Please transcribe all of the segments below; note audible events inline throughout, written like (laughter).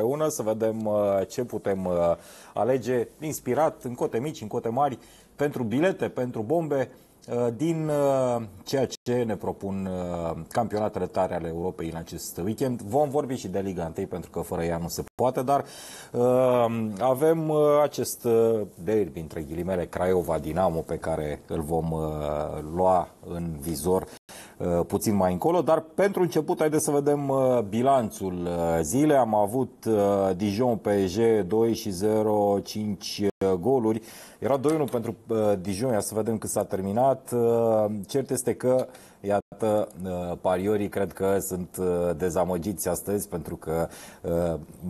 împreună să vedem uh, ce putem uh, alege inspirat în cote mici, în cote mari, pentru bilete, pentru bombe, uh, din ceea ce ne propun campionatele tare ale Europei în acest weekend. Vom vorbi și de Liga 1 pentru că fără ea nu se poate, dar avem acest derby între ghilimele Craiova-Dinamo pe care îl vom lua în vizor. Uh, puțin mai încolo, dar pentru început haideți să vedem uh, bilanțul uh, zilei. Am avut Dijon PSG 2 și 0, 5 goluri. Era 2-1 pentru Dijon, ia să vedem cât s-a terminat. Cert este că Iată, pariorii cred că sunt dezamăgiți astăzi pentru că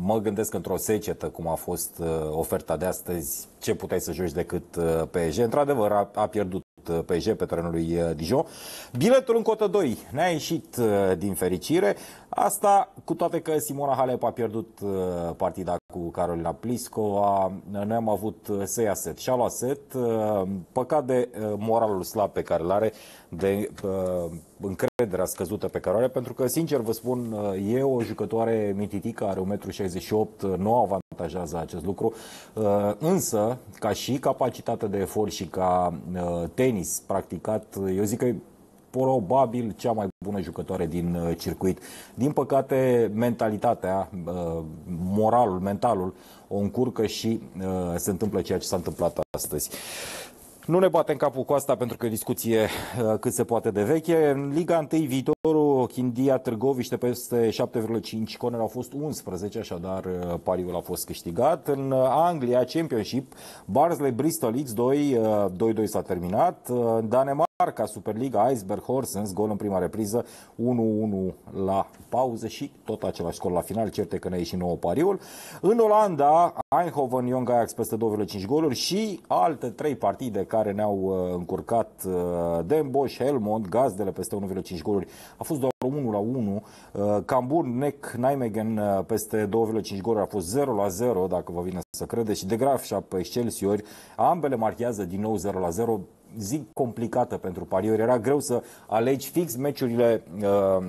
mă gândesc într-o secetă cum a fost oferta de astăzi, ce puteai să joci decât PSG. Într-adevăr, a, a pierdut Uh, PJ pe terenul lui uh, Dijon. Biletul în cotă 2 ne-a ieșit uh, din fericire. Asta cu toate că Simona Halep a pierdut partida cu Carolina a noi am avut uh, să ia set și a luat set, uh, păcat de uh, moralul slab pe care îl are, de încrederea scăzută pe care o are, pentru că, sincer vă spun, e o jucătoare mititică, are 1,68 m, nu avantajează acest lucru, însă, ca și capacitate de efort și ca tenis practicat, eu zic că probabil cea mai bună jucătoare din uh, circuit. Din păcate, mentalitatea, uh, moralul, mentalul o încurcă și uh, se întâmplă ceea ce s-a întâmplat astăzi. Nu ne batem capul cu asta pentru că e discuție cât se poate de veche. În Liga 1 viitorul Chindia Târgoviște peste 7,5 Conor au fost 11, așadar pariul a fost câștigat. În Anglia Championship, Barnsley Bristol X2, 2-2 s-a terminat. Danemarca Arca Superliga Iceberg Horsens, gol în prima repriză, 1-1 la pauză și tot același scor la final, certe că ne-a ieșit nouă pariul. În Olanda, Eindhoven, Young Ajax peste 2,5 goluri și alte trei partide care ne-au uh, încurcat uh, Den Bosch, Helmond, Gazdele peste 1,5 goluri. A fost doar 1 la 1. Uh, Cambur, Neck, Nijmegen peste 2,5 goluri a fost 0 la 0, dacă vă vine să credeți, și De Graf și pe Excelsior. Ambele marchează din nou 0 la 0 zic complicată pentru pariuri. Era greu să alegi fix meciurile uh,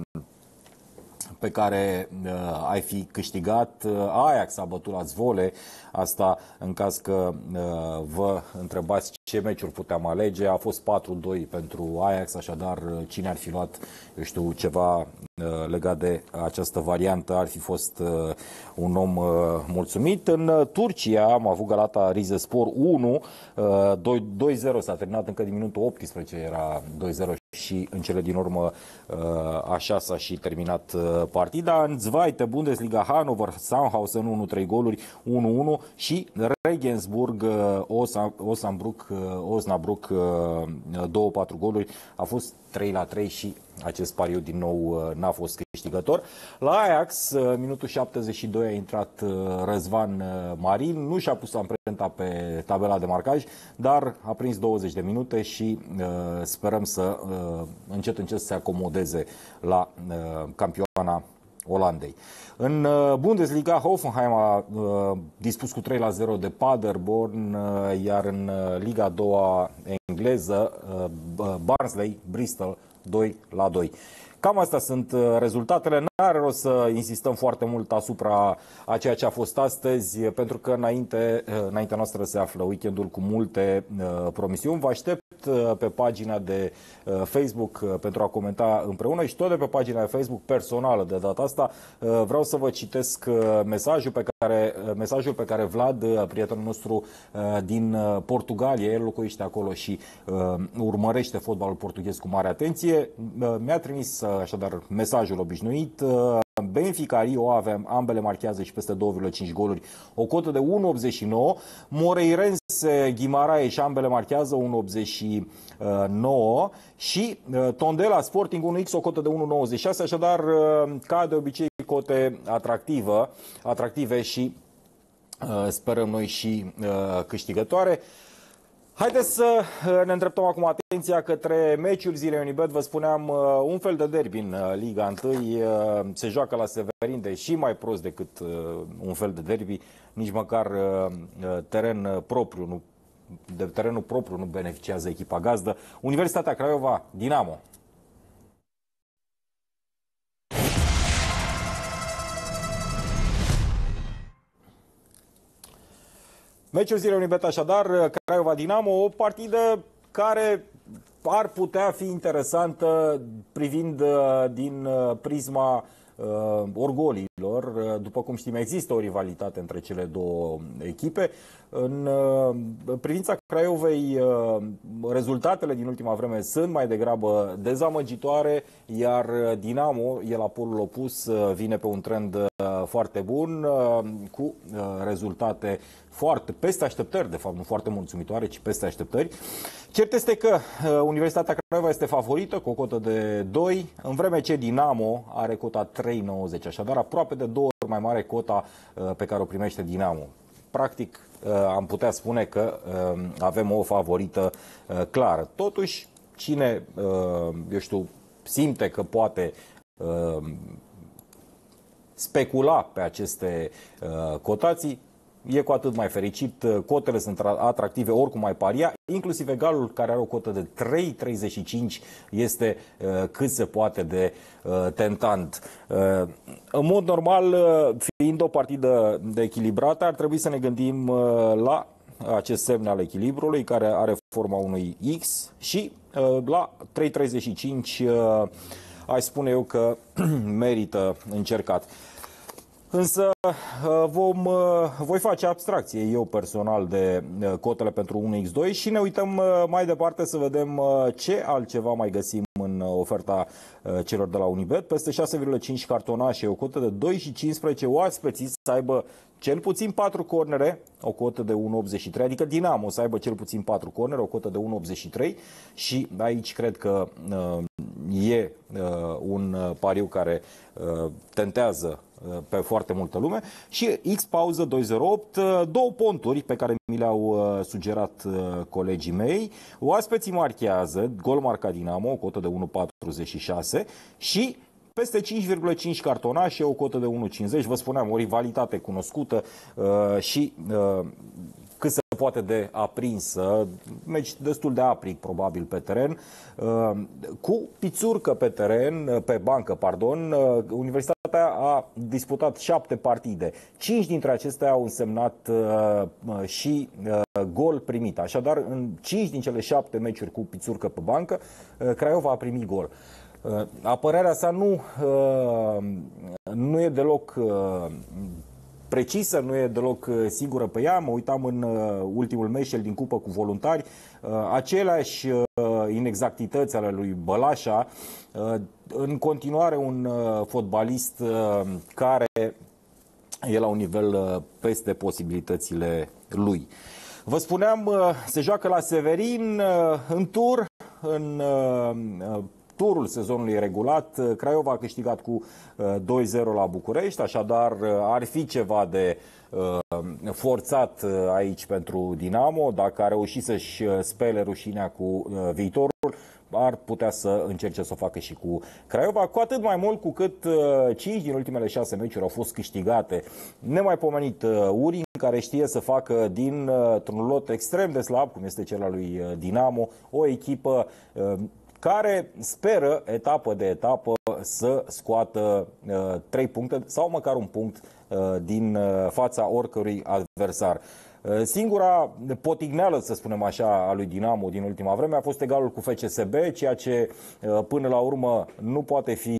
pe care uh, ai fi câștigat. Uh, Ajax a bătut la zvole. Asta în caz că uh, vă întrebați ce meciuri puteam alege. A fost 4-2 pentru Ajax, așadar uh, cine ar fi luat, eu știu, ceva Uh, legat de această variantă ar fi fost uh, un om uh, mulțumit. În Turcia am avut Galata Rizespor 1, 2-0 s-a terminat încă din minutul 18, era 2-0 și în cele din urmă așa s-a și terminat partida. În Zweite, Bundesliga, Hannover, Sandhausen 1-3 goluri, 1-1 și Regensburg, uh, Osnabruc, uh, Osnabruc, uh, două, patru goluri, a fost 3 la 3 și acest pariu din nou n-a fost câștigător. La Ajax, minutul 72 a intrat Răzvan Marin, nu și-a pus amprenta pe tabela de marcaj, dar a prins 20 de minute și sperăm să încet încet să se acomodeze la campioana Olandei. În uh, Bundesliga, Hoffenheim a uh, dispus cu 3 la 0 de Paderborn, uh, iar în Liga 2 engleză, Barnsley, Bristol, 2 la 2. Cam astea sunt uh, rezultatele. Nu are rost să insistăm foarte mult asupra a ceea ce a fost astăzi, pentru că înainte, uh, înaintea noastră se află weekendul cu multe uh, promisiuni. Vă aștept pe pagina de Facebook pentru a comenta împreună și tot de pe pagina de Facebook personală de data asta. Vreau să vă citesc mesajul pe care care, eh, mesajul pe care Vlad, eh, prietenul nostru eh, din Portugalia, el locuiește acolo și urmărește fotbalul portughez cu mare atenție, mi-a trimis așadar mesajul obișnuit. Benfica, Rio Ave, ambele marchează și peste 2,5 goluri, o cotă de 1,89. Moreirense, și ambele marchează 1,89 și uh, Tondela Sporting 1x, o cotă de 1,96, așadar uh, ca de obicei cote atractivă, atractive și uh, sperăm noi și câștigătoare. Haideți să uh, ne îndreptăm acum atenția către meciul zilei Unibet. Vă spuneam uh, un fel de derby în uh, Liga 1. Se joacă la Severin, deși mai prost decât un fel de derby, nici măcar teren propriu nu de terenul propriu nu beneficiază echipa gazdă. Universitatea Craiova, Dinamo, Meciul zilei Unibet așadar, Craiova-Dinamo, o partidă care ar putea fi interesantă privind uh, din uh, prisma uh, orgolilor. După cum știm, există o rivalitate între cele două echipe. Uh, în privința Craiovei, uh, rezultatele din ultima vreme sunt mai degrabă dezamăgitoare, iar uh, Dinamo, el la polul opus, vine pe un trend foarte bun, cu rezultate foarte, peste așteptări, de fapt, nu foarte mulțumitoare, ci peste așteptări. Cert este că Universitatea Craiova este favorită cu o cotă de 2, în vreme ce Dinamo are cota 3,90, așadar aproape de două ori mai mare cota pe care o primește Dinamo practic uh, am putea spune că uh, avem o favorită uh, clară. Totuși, cine, eu știu, simte că poate specula pe aceste cotații, e cu atât mai fericit, uh, cotele sunt atractive oricum ai paria, inclusiv egalul care are o cotă de 3,35 este uh, cât se poate de uh, tentant. În mod normal, fiind o partidă de echilibrată, ar trebui să ne gândim la acest semn al echilibrului care are forma unui X și la 3,35 aș spune eu că (clears throat) merită încercat. Însă uh, vom, uh, voi face abstracție eu personal de uh, cotele pentru 1x2 și ne uităm mai departe să vedem ce altceva mai găsim în oferta celor de la Unibet. Peste 6,5 cartonașe, o cotă de 2 și 15 oaspeții să aibă cel puțin 4 cornere, o cotă de 1,83, adică Dinamo să aibă cel puțin 4 cornere, o cotă de 1,83 și aici cred că e un pariu care tentează Uh, pe foarte multă lume. Și X Pauză 208, uh, două ponturi pe care mi le-au uh, sugerat colegii mei. Oaspeții marchează, gol marca Dinamo, o cotă de 1,46 și peste 5,5 cartonașe, o cotă de 1,50. Vă spuneam, o rivalitate cunoscută uh, și uh, se poate de aprinsă, meci destul de aprig probabil pe teren, uh, cu pițurcă pe teren, uh, pe bancă, pardon, uh, Universitatea a disputat șapte partide. Cinci dintre acestea au însemnat și gol primit. Așadar, în cinci din cele șapte meciuri cu pițurcă pe bancă, Craiova a primit gol. apărarea sa nu, nu e deloc precisă, nu e deloc uh, sigură pe ea. Mă uitam în uh, ultimul meșel din cupă cu voluntari. Uh, aceleași inexactități ale lui Bălașa. În continuare un fotbalist care e la un nivel peste posibilitățile lui. Vă spuneam, se joacă la Severin în tur, în turul sezonului regulat. Uh, Craiova a câștigat cu 2-0 uh, la București, așadar uh, ar fi ceva de forțat aici pentru Dinamo. Dacă a reușit să-și spele rușinea cu viitorul, ar putea să încerce să o facă și cu Craiova, cu atât mai mult cu cât 5 din ultimele 6 meciuri au fost câștigate. Nemaipomenit Urin, care știe să facă din un lot extrem de slab, cum este cel al lui Dinamo, o echipă care speră etapă de etapă să scoată uh, trei puncte sau măcar un punct uh, din uh, fața oricărui adversar. Singura potigneală, să spunem așa, a lui Dinamo din ultima vreme a fost egalul cu FCSB, ceea ce până la urmă nu poate fi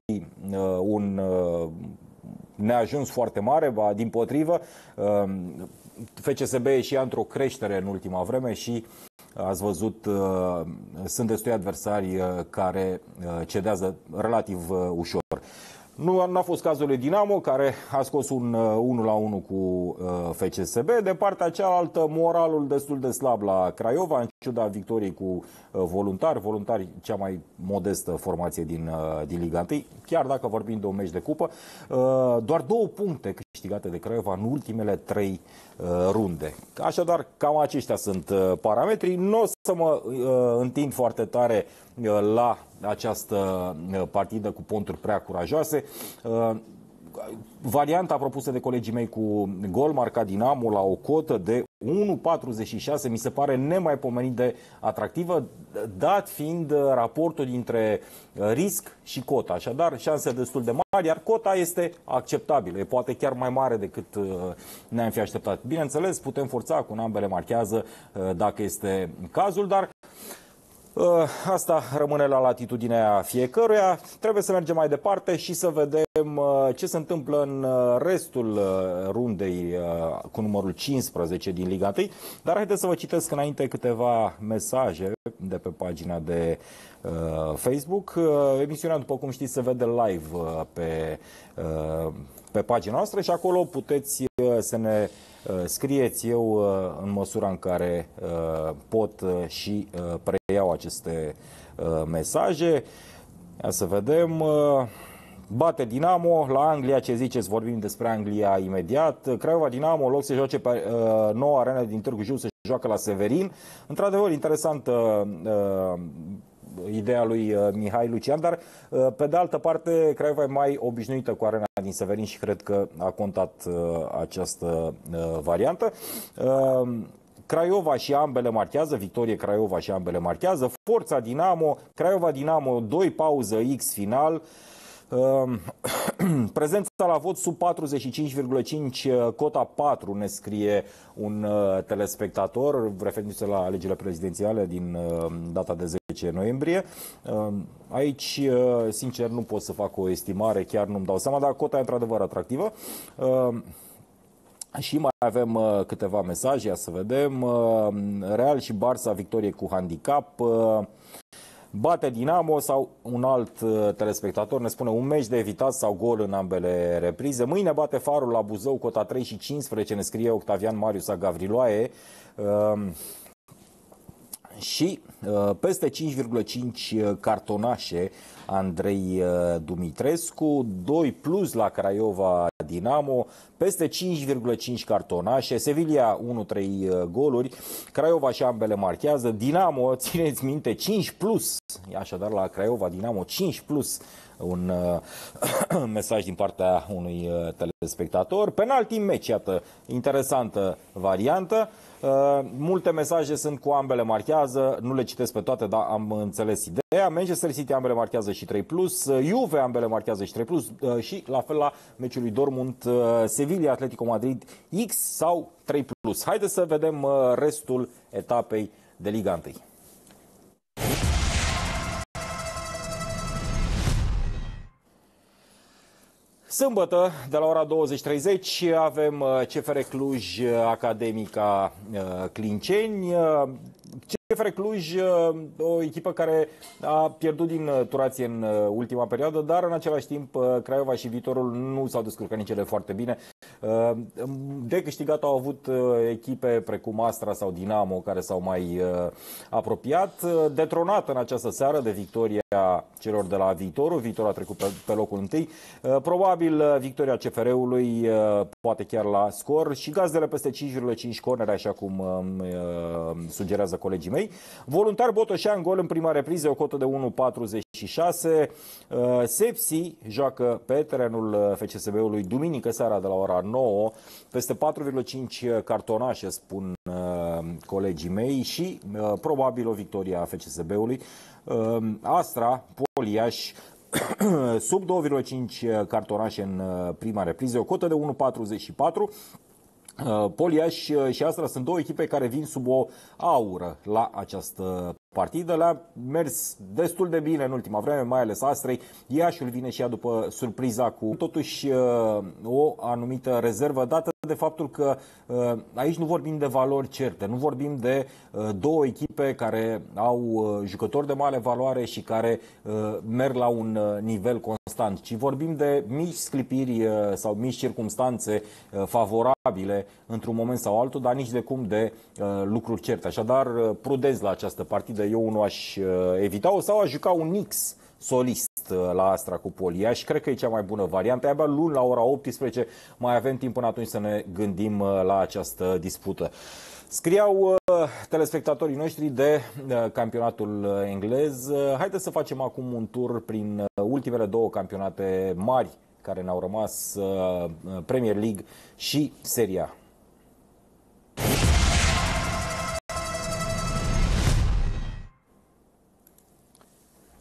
un neajuns foarte mare, ba din potrivă, FCSB e și într-o creștere în ultima vreme și Ați văzut, uh, sunt destui adversari uh, care uh, cedează relativ ușor. Nu a fost cazul lui Dinamo, care a scos un 1 uh, la 1 cu uh, FCSB. De partea cealaltă, moralul destul de slab la Craiova, în ciuda victoriei cu uh, voluntari. Voluntari, cea mai modestă formație din, uh, din Liga 1, chiar dacă vorbim de un meci de cupă. Uh, doar două puncte câștigate de Craiova în ultimele trei uh, runde. Așadar, cam aceștia sunt parametrii. Nu o să mă întind foarte tare la această uh, partidă cu ponturi prea curajoase. Uh, varianta propusă de colegii mei cu gol marca Dinamo la o cotă de 1,46 mi se pare nemaipomenit de atractivă, dat fiind uh, raportul dintre risc și cota. Așadar, șanse destul de mari, iar cota este acceptabilă. E poate chiar mai mare decât ne-am fi așteptat. Bineînțeles, putem forța cu ambele marchează dacă este cazul, dar Uh, asta rămâne la latitudinea fiecăruia. Trebuie să mergem mai departe și să vedem uh, ce se întâmplă în uh, restul rundei cu numărul 15 din Liga 1. Dar haideți să vă citesc înainte câteva mesaje de pe pagina de Facebook. Emisiunea, după cum știți, se vede live pe pe pagina noastră și acolo puteți uh, să ne uh, scrieți eu uh, în măsura în care pot și preiau aceste mesaje. Ia să vedem. Bate Dinamo la Anglia, ce ziceți? Vorbim despre Anglia imediat. Craiova Dinamo, loc să joace pe noua arenă din Târgu Jiu, să joacă la Severin. Într-adevăr, interesantă ideea lui uh, Mihai Lucian, dar uh, pe de altă parte Craiova e mai obișnuită cu arena din Severin și cred că a contat uh, această variantă. Craiova și ambele marchează, victorie Craiova și ambele marchează, Forța Dinamo, Craiova Dinamo, 2 pauză X final. (clears throat) Prezența la vot sub 45,5, cota 4, ne scrie un telespectator, referindu-se la alegerile prezidențiale din data de 10 15 noiembrie. Ehm, aici, eh, sincer, nu pot să fac o estimare, chiar nu-mi dau seama, dar cota e într-adevăr atractivă. Ehm, și mai avem eh, câteva mesaje, ia să vedem. Ehm, Real și Barça, victorie cu handicap. Bate Dinamo sau un alt eh, telespectator ne spune un meci de evitat sau gol în ambele reprize. Mâine bate farul la Buzău, cota 3 și 15, ne scrie Octavian Marius Agavriloae și uh, peste 5,5 uh, cartonașe Andrei uh, Dumitrescu, 2 plus la Craiova Dinamo, peste 5,5 cartonașe, Sevilla 1-3 goluri, Craiova și ambele marchează, Dinamo, (laughs) țineți minte, 5 plus, așadar la Craiova Dinamo 5 plus un uh, (coughs) mesaj din partea unui telespectator. Penalti în meci, iată, interesantă variantă. Uh, multe mesaje sunt cu ambele marchează, nu le citesc pe toate, dar am înțeles ideea. Manchester City ambele marchează și 3+, plus, uh, Juve ambele marchează și 3+, plus, uh, și la fel la meciul lui Dortmund, Sevilla, Atletico Madrid, X sau 3+. Plus. Haideți să vedem restul etapei de Liga 1. Sâmbătă, de la ora 20.30, avem uh, CFR Cluj uh, Academica uh, Clinceni. CFR Cluj, uh, o echipă care a pierdut din uh, turație în uh, ultima perioadă, dar în același timp Craiova și Vitorul nu s-au descurcat nici ele foarte bine. De câștigat au avut echipe precum Astra sau Dinamo care s-au mai apropiat. Detronat în această seară de victoria celor de la Vitorul, Vitorul a trecut pe, locul întâi. Probabil victoria CFR-ului, poate chiar la scor. Și gazdele peste 5,5 corner, așa cum sugerează colegii mei. Voluntar Botoșan, gol în prima repriză, o cotă de 1,46. Uh, Sepsi joacă pe terenul uh, FCSB-ului duminică seara de la ora 9. Peste 4,5 uh, cartonașe, spun colegii mei și probabil o victorie a FCSB-ului. Astra, Poliaș, (coughs) sub 2,5 cartonașe în prima repriză, o cotă de 1,44. Uh, Poliaș uh, și Astra sunt două echipe care vin sub o aură la această partidă. Le-a mers destul de bine în ultima vreme, mai ales Astrei. Iașul vine și ea după surpriza cu totuși uh, o anumită rezervă dată de faptul că uh, aici nu vorbim de valori certe, nu vorbim de uh, două echipe care au uh, jucători de mare valoare și care merg la un nivel constant, ci vorbim de mici sclipiri sau mici circumstanțe favorabile într-un moment sau altul, dar nici de cum de lucruri certe. Așadar, prudez la această partidă, eu nu aș evita-o sau aș juca un X solist fost uh, la Astra cu Polia și cred că e cea mai bună variantă. Abia luni la ora 18 mai avem timp până atunci să ne gândim uh, la această dispută. Scriau uh, telespectatorii noștri de campionatul englez. haideți să facem acum un tur prin ultimele două campionate mari care ne-au rămas, Premier League și Seria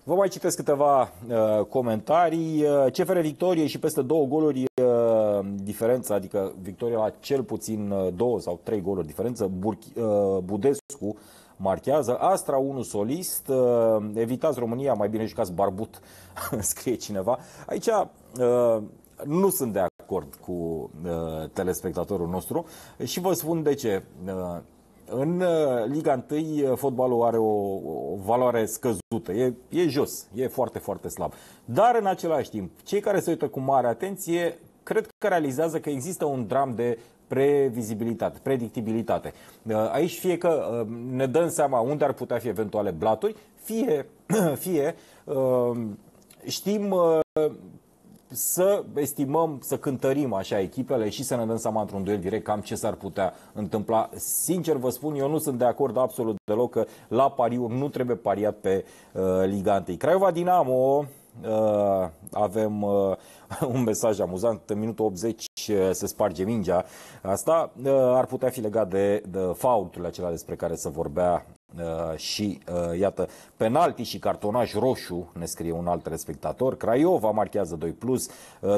Vă mai citesc câteva uh, comentarii. Uh, CFR victorie și peste două goluri uh, diferență, adică victoria la cel puțin uh, două sau trei goluri diferență. Burchi, uh, Budescu marchează. Astra 1 solist. Uh, evitați România, mai bine jucați barbut, (laughs) scrie cineva. Aici uh, nu sunt de acord cu uh, telespectatorul nostru și vă spun de ce. Uh, în uh, Liga 1 uh, fotbalul are o, o valoare scăzută, e, e jos, e foarte, foarte slab. Dar în același timp, cei care se uită cu mare atenție, cred că realizează că există un dram de previzibilitate, predictibilitate. Uh, aici fie că ne dăm seama unde ar putea fi eventuale blaturi, fie, (clears throat) fie știm să estimăm, să cântărim așa echipele și să ne dăm seama într-un duel direct cam ce s-ar putea întâmpla. Sincer vă spun, eu nu sunt de acord absolut deloc că la pariu nu trebuie pariat pe uh, ligantei. Craiova Dinamo, uh, avem uh, (laughs) un mesaj amuzant, în minutul 80 uh, se sparge mingea. Asta uh, ar putea fi legat de, de faulturile acelea despre care se vorbea Uh, și uh, iată penalti și cartonaj roșu, ne scrie un alt respectator. Craiova marchează 2 plus,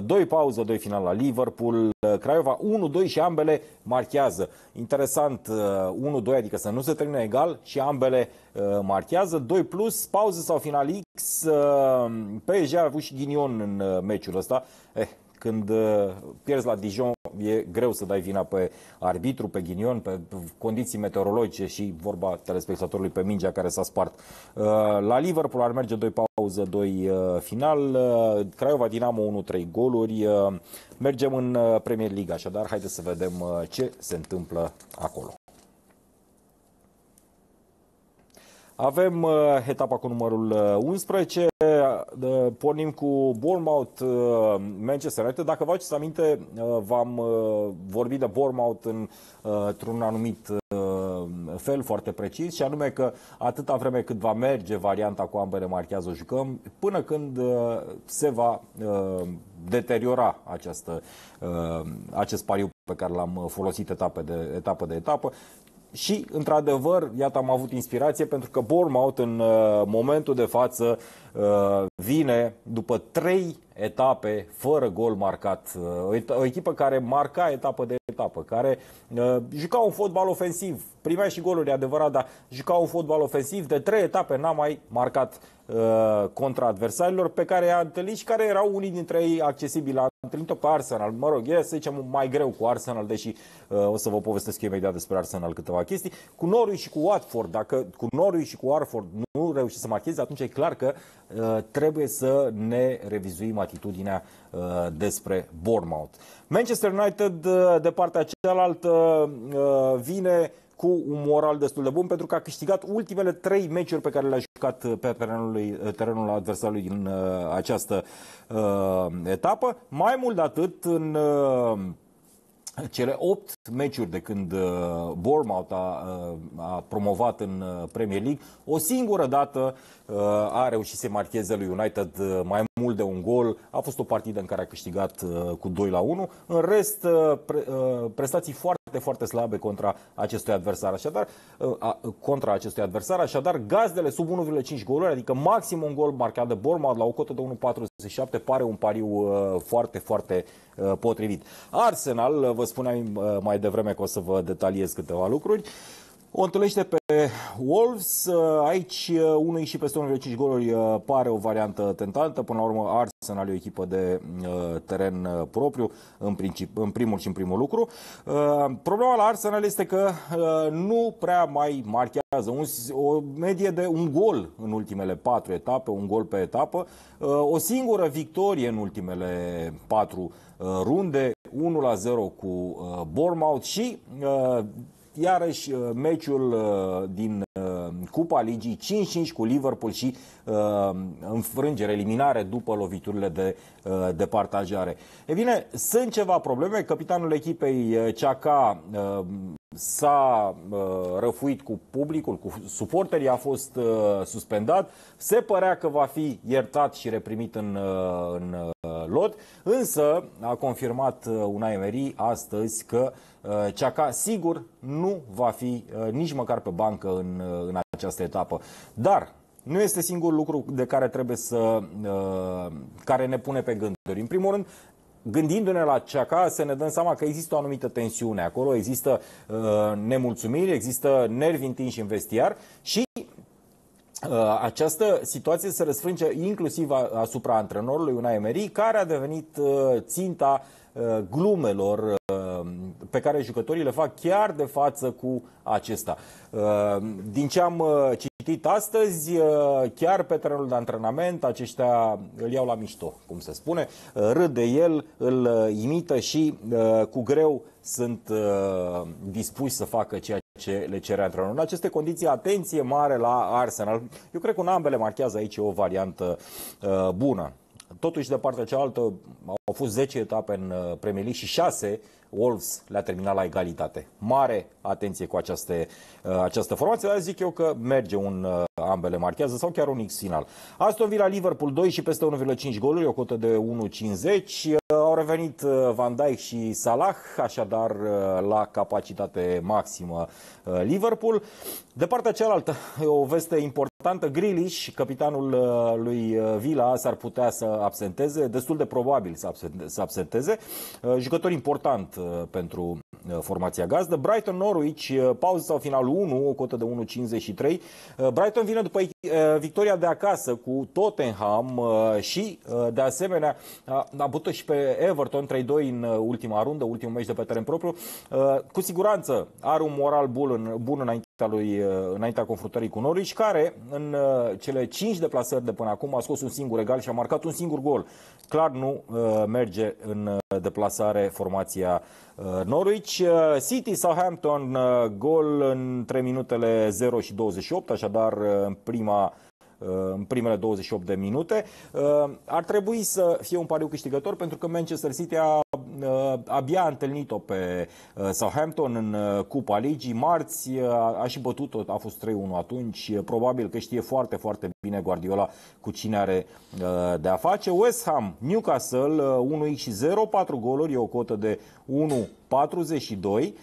2 uh, pauză, 2 final la Liverpool, uh, Craiova 1-2 și ambele marchează. Interesant, 1-2, uh, adică să nu se termine egal și ambele uh, marchează. 2 plus, pauză sau final X, uh, PSG a avut și ghinion în uh, meciul ăsta. Eh, când uh, pierzi la Dijon, e greu să dai vina pe arbitru, pe ghinion, pe condiții meteorologice și vorba telespectatorului pe mingea care s-a spart. Uh, la Liverpool ar merge 2 pauză, 2 uh, final. Craiova Dinamo 1-3 goluri. Mergem în Premier League, așadar haideți să vedem ce se întâmplă acolo. Avem uh, etapa cu numărul 11, uh, uh pornim cu Bournemouth, uh, Manchester United. Dacă vă aduceți aminte, uh, v-am uh, vorbit de Bournemouth în, uh, într-un anumit uh, fel foarte precis și anume că atâta vreme cât va merge varianta cu ambele marchează, jucăm, până când uh, se va uh, deteriora această, uh, acest pariu pe care l-am folosit etapă de etapă de etapă. Și, într-adevăr, iată, am avut inspirație pentru că Bournemouth în uh, momentul de față uh, vine după trei etape fără gol marcat. Uh, o, echipă care marca etapă de etapă, care uh, juca un fotbal ofensiv, primea și goluri, adevărat, dar juca un fotbal ofensiv. De trei etape n-a mai marcat uh, contra adversarilor pe care i-a întâlnit și care erau unii dintre ei accesibili. A întâlnit-o pe Arsenal, mă rog, e, să zicem, mai greu cu Arsenal, deși uh, o să vă povestesc eu imediat despre Arsenal câteva chestii. Cu Norwich și cu Watford, dacă cu Norwich și cu Watford nu reușește să marcheze, atunci e clar că uh, trebuie să ne revizuim atitudinea uh, despre Bournemouth. Manchester United, uh, de partea cealaltă, uh, vine cu un moral destul de bun pentru că a câștigat ultimele trei meciuri pe care le-a jucat uh, pe terenul, lui, uh, terenul adversarului din uh, această uh, etapă. Mai mult de atât, în uh, cele opt meciuri de când uh, Bournemouth a, a promovat în Premier League, o singură dată a reușit să marcheze lui United mai mult de un gol. A fost o partidă în care a câștigat cu 2 la 1. În rest, prestații foarte foarte, foarte slabe contra acestui adversar. Așadar, uh, contra acestui adversar, așadar gazdele sub 1,5 goluri, adică maxim un gol marcat de Borma la o cotă de 1,47 pare un pariu uh, foarte, foarte uh, potrivit. Arsenal, vă spuneam mai devreme că o să vă detaliez câteva lucruri. O întâlnește pe Wolves, aici uh, unui și peste 1,5 goluri uh, pare o variantă tentantă, până la urmă Arsenal e o echipă de uh, teren propriu în, princip, în primul și în primul lucru. Problema la Arsenal este că nu prea mai marchează un, o medie de un gol în ultimele patru etape, un gol pe etapă, o singură victorie în ultimele patru runde, 1 la 0 cu Bournemouth și iarăși uh, meciul uh, din uh, Cupa Ligii 5-5 cu Liverpool și înfrângere, eliminare după loviturile de departajare. E bine, sunt ceva probleme. Capitanul echipei Ceaca s-a răfuit cu publicul, cu suporterii, a fost suspendat. Se părea că va fi iertat și reprimit în, în lot, însă a confirmat Unai Emery astăzi că Uh, Ceaca sigur nu va fi uh, nici măcar pe bancă în, uh, în această etapă. Dar nu este singur lucru de care trebuie să care ne pune pe gânduri. În primul rând, gândindu-ne la Ceaca, să ne dăm seama că există o anumită tensiune acolo, există uh, nemulțumiri, există nervi întinși în vestiar și Uh, această situație se răsfrânge inclusiv asupra antrenorului Unai Emery, care a devenit uh, ținta uh, glumelor pe care jucătorii le fac chiar de față cu acesta. Din ce am citit astăzi, chiar pe terenul de antrenament, aceștia îl iau la mișto, cum se spune, râd de el, îl imită și cu greu sunt dispuși să facă ceea ce le cere antrenorul. În aceste condiții, atenție mare la Arsenal. Eu cred că un ambele marchează aici o variantă uh, bună. Totuși, de partea cealaltă, au fost 10 etape în uh, Premier League și 6 Wolves le-a terminat la egalitate. Mare atenție cu uh, această formație, dar zic eu că merge un uh, ambele marchează sau chiar un X-final. Aston Villa Liverpool 2 și peste 1,5 goluri, o cotă de 1,50. Uh, au revenit uh, Van Dijk și Salah, așadar la capacitate maximă Liverpool. De partea cealaltă, o veste importantă, Grealish, capitanul lui Villa, s-ar putea să absenteze, destul de probabil să absenteze. Jucător important Uh, pentru uh, formația gazdă. Brighton Norwich, uh, pauză sau finalul 1, o cotă de 1,53. Brighton vine după victoria de acasă cu Tottenham și, de asemenea, a putut și pe Everton 3-2 în ultima rundă, ultimul meci de pe teren propriu. Cu siguranță are un moral bun, bun înainte a lui uh, înaintea confruntării cu Norwich, care în uh, cele 5 deplasări de până acum a scos un singur egal și a marcat un singur gol. Clar nu uh, merge în deplasare formația Norwich. City Southampton, gol între minutele 0 și 28, așadar în prima Uh, în primele 28 de minute. Uh, ar trebui să fie un pariu câștigător pentru că Manchester City a uh, abia a întâlnit-o pe Southampton în Cupa Ligii. Marți a și bătut-o, a fost 3-1 atunci. Probabil că știe foarte, foarte bine Guardiola cu cine are de a face. West Ham, Newcastle, 1x0, 4 goluri, e o cotă de 1 42.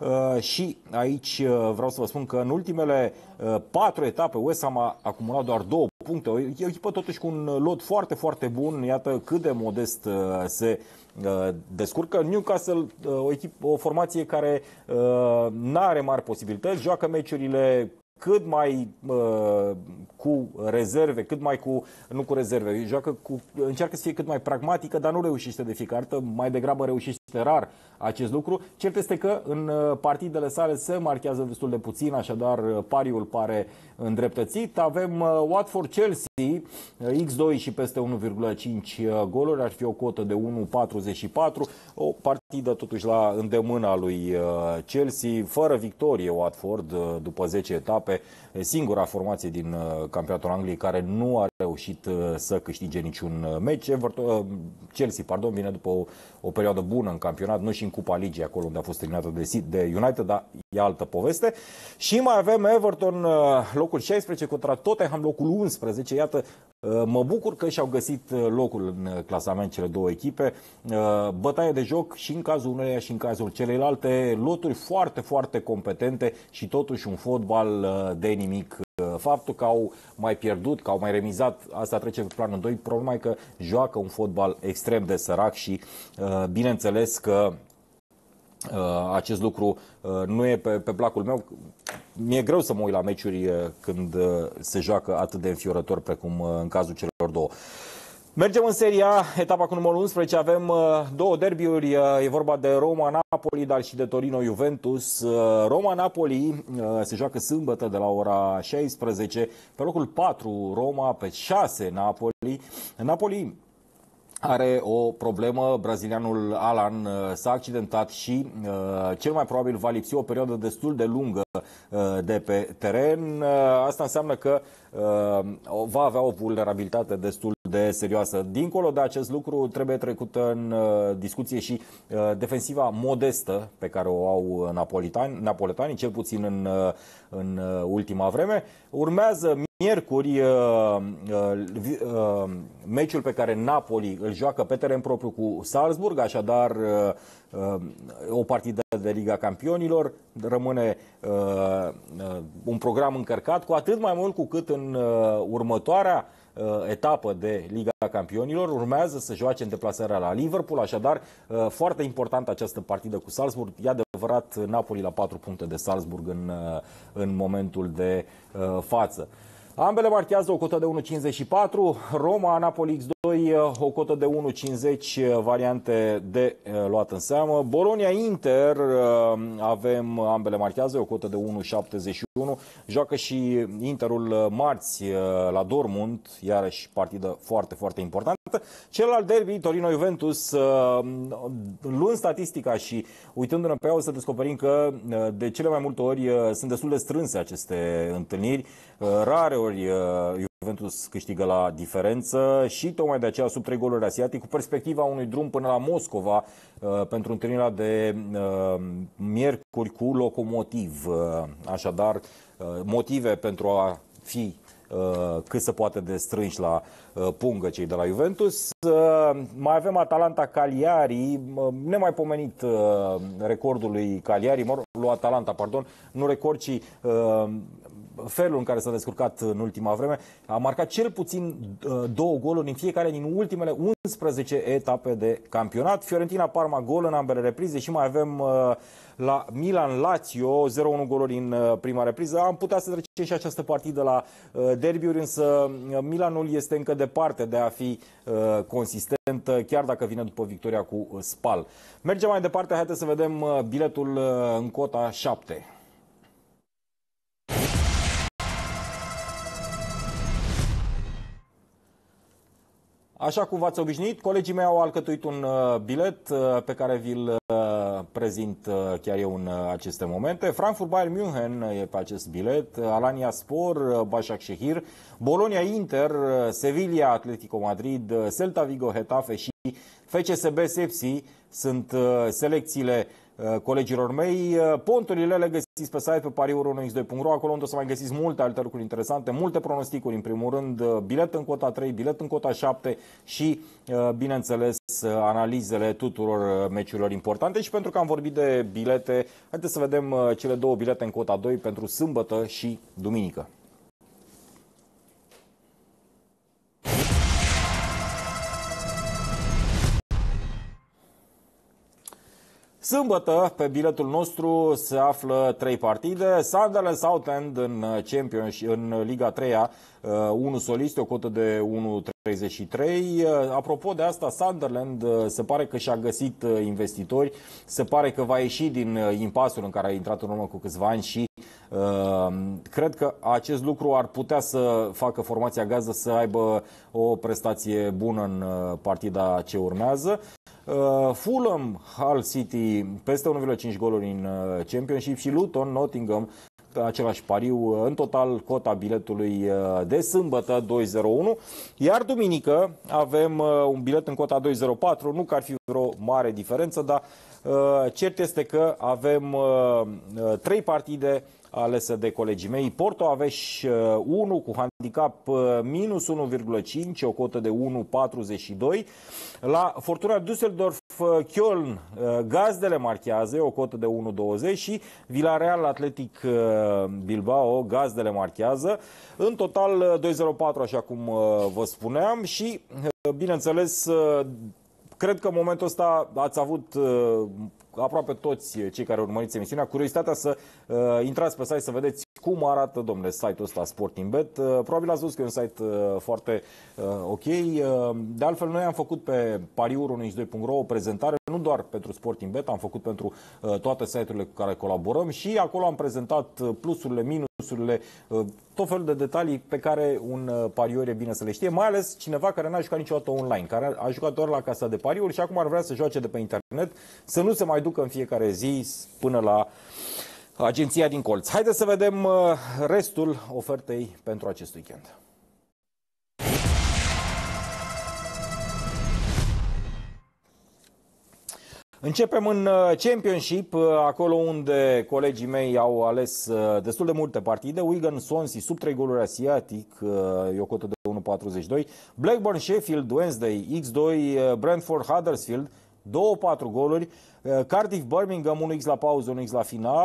Uh, și aici uh, vreau să vă spun că în ultimele uh, patru etape West Ham a acumulat doar două puncte. O echipă totuși cu un lot foarte, foarte bun. Iată cât de modest se descurcă. Newcastle, o, echipă, o formație care nu are mari posibilități, joacă meciurile cât mai uh, cu rezerve, cât mai cu, nu cu rezerve, joacă cu, încearcă să fie cât mai pragmatică, dar nu reușește de fiecare dată, mai degrabă reușește rar acest lucru. Cert este că în uh, partidele sale se marchează destul de puțin, așadar uh, pariul pare îndreptățit. Avem uh, Watford-Chelsea, X2 și peste 1,5 goluri, ar fi o cotă de 1,44, o partidă totuși la îndemâna lui Chelsea, fără victorie Watford după 10 etape, singura formație din campionatul Angliei care nu a reușit să câștige niciun meci. Chelsea, pardon, vine după o, o perioadă bună în campionat, nu și în Cupa Ligii, acolo unde a fost eliminată de, de United, dar e altă poveste. Și mai avem Everton uh, locul 16 contra Tottenham locul 11. Iată, uh, mă bucur că și-au găsit uh, locul în clasament cele două echipe. Bătaie de joc și în cazul uneia și în cazul celelalte. Loturi foarte, foarte competente și totuși un fotbal de nimic Faptul că au mai pierdut, că au mai remizat, asta trece pe planul 2. Problema e că joacă un fotbal extrem de sărac și uh, bineînțeles că uh, acest lucru uh, nu e pe, pe placul meu. Mi-e greu să mă uit la meciuri când se joacă atât de înfiorător precum în cazul celor două. Mergem în seria, etapa cu numărul 11, avem uh, două derbiuri, uh, e vorba de Roma-Napoli, dar și de Torino-Juventus. Uh, Roma-Napoli uh, se joacă sâmbătă de la ora 16, pe locul 4 Roma, pe 6 Napoli. Napoli are o problemă, brazilianul Alan uh, s-a accidentat și uh, cel mai probabil va lipsi o perioadă destul de lungă de pe teren. Asta înseamnă că Uh, va avea o vulnerabilitate destul de serioasă. Dincolo de acest lucru, trebuie trecută în uh, discuție și uh, defensiva modestă pe care o au napolitani, napoletanii, cel puțin în, în ultima vreme. Urmează Miercuri, meciul pe care Napoli îl joacă pe teren propriu cu Salzburg, așadar Uh, o partidă de Liga Campionilor, rămâne uh, uh, un program încărcat, cu atât mai mult cu cât în următoarea etapă de Liga Campionilor. Urmează să joace în deplasarea la Liverpool, așadar foarte importantă această partidă cu Salzburg. E adevărat Napoli la 4 puncte de Salzburg în, în momentul de față. Ambele marchează o cotă de 1,54, Roma, Napoli X2, o cotă de 1,50, variante de eh, luat în seamă. Bolonia Inter, eh, avem, ambele marchează o cotă de 1,71, joacă și Interul marți eh, la Dortmund, iarăși partidă foarte, foarte importantă. Celălalt derby, Torino-Juventus, luând statistica și uitându-ne pe ea, o să descoperim că de cele mai multe ori sunt destul de strânse aceste întâlniri, rare ori goluri uh, Juventus câștigă la diferență și tocmai de aceea sub trei goluri asiatic cu perspectiva unui drum până la Moscova uh, pentru întâlnirea de uh, miercuri cu locomotiv. Așadar, motive pentru a fi cât se poate de strânși la pungă cei de la Juventus. Mai avem Atalanta Cagliari, nemaipomenit recordului Cagliari, lui Atalanta, pardon, nu record, ci felul în care s-a descurcat în ultima vreme. A marcat cel puțin uh, două goluri în fiecare din ultimele 11 etape de campionat. Fiorentina Parma gol în ambele reprize și mai avem uh, la Milan Lazio 0-1 goluri în uh, prima repriză. Am putea să trecem și această partidă la derbiuri, însă Milanul este încă departe de a fi consistent, chiar dacă vine după victoria cu Spal. Mergem mai departe, haideți să vedem biletul în cota 7. Așa cum v-ați obișnuit, colegii mei au alcătuit un uh, bilet uh, pe care vi-l uh, prezint chiar eu în aceste momente. Frankfurt Bayern München e pe acest bilet, Alania Spor, Bașac Shehir, Bologna Inter, Sevilla, Atletico Madrid, Celta Vigo, Hetafe și FCSB Sepsi sunt selecțiile Uh, colegilor mei. Uh, ponturile le găsiți pe site, pe pariuri1x2.ro, acolo unde o să mai găsiți multe alte lucruri interesante, multe pronosticuri, în primul rând, uh, bilet în cota 3, bilet în cota 7 și, bineînțeles, analizele tuturor meciurilor importante. Și pentru că am vorbit de bilete, haideți să vedem cele două bilete în cota 2 pentru sâmbătă și duminică. Sâmbătă, pe biletul nostru, se află trei partide. Sunderland Southend în, uh, Champions, în Liga 3 -a, 1 uh, solist, o cotă de 1,33. Uh, apropo de asta, Sunderland se pare că și-a găsit investitori, se pare că va ieși din impasul în care a intrat în urmă cu câțiva ani și Cred că acest lucru ar putea să facă formația gază să aibă o prestație bună în partida ce urmează. Uh, Fulham, Hull City, peste 1,5 goluri în uh, Championship și Luton, Nottingham, același pariu, uh, în total cota biletului de sâmbătă 2-0-1, iar duminică avem un bilet în cota 2-0-4, nu că ar fi vreo mare diferență, dar cert este că avem trei partide alesă de colegii mei. Porto Aveș 1 uh, cu handicap uh, minus 1,5, o cotă de 1,42. La Fortuna Düsseldorf uh, Köln, gazdele marchează, o cotă de 1,20 și Villarreal Atletic Bilbao, gazdele marchează. În total 2,04, așa cum vă spuneam și Bineînțeles, Cred că în momentul ăsta ați avut uh, aproape toți uh, cei care urmăriți emisiunea curiozitatea să uh, intrați pe site să vedeți cum arată, domnule, site-ul ăsta Sportingbet. Uh, probabil ați văzut că e un site uh, foarte uh, ok. Uh, de altfel, noi am făcut pe pariuri 12ro o prezentare, nu doar pentru Sportingbet, am făcut pentru uh, toate site-urile cu care colaborăm și acolo am prezentat uh, plusurile, minus cursurile, uh, tot felul de detalii pe care un uh, parior e bine să le știe, mai ales cineva care n-a jucat niciodată online, care a jucat doar la casa de pariuri și acum ar vrea să joace de pe internet, să nu se mai ducă în fiecare zi până la agenția din colț. Haideți să vedem uh, restul ofertei pentru acest weekend. Începem în uh, Championship, uh, acolo unde colegii mei au ales uh, destul de multe partide. Wigan Swansea sub 3 goluri asiatic, e o cotă de 1.42. Blackburn Sheffield Wednesday X2, Brentford Huddersfield 2-4 goluri. Cardiff Birmingham 1x la pauză, 1x la final.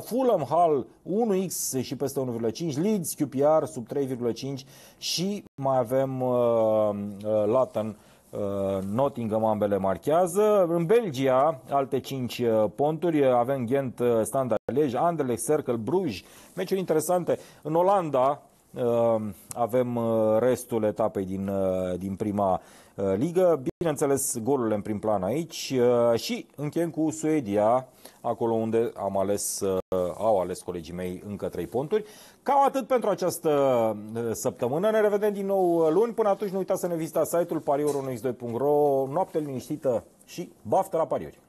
Fulham Hall 1x și peste 1,5. Leeds QPR sub 3,5 și mai avem uh, uh, Latin Uh, Nottingham ambele marchează. În Belgia, alte 5 uh, ponturi. Uh, avem Ghent, Standard Lege, Anderlecht, Circle, Bruj. Meciuri interesante. În Olanda avem restul etapei din, din prima ligă. Bineînțeles, golurile în prim plan aici uh, și încheiem cu Suedia, acolo unde am ales, uh, au ales colegii mei încă trei ponturi. Cam atât pentru această uh, săptămână. Ne revedem din nou luni. Până atunci nu uitați să ne vizitați site-ul pariorunx2.ro. Noapte liniștită și baftă la pariori!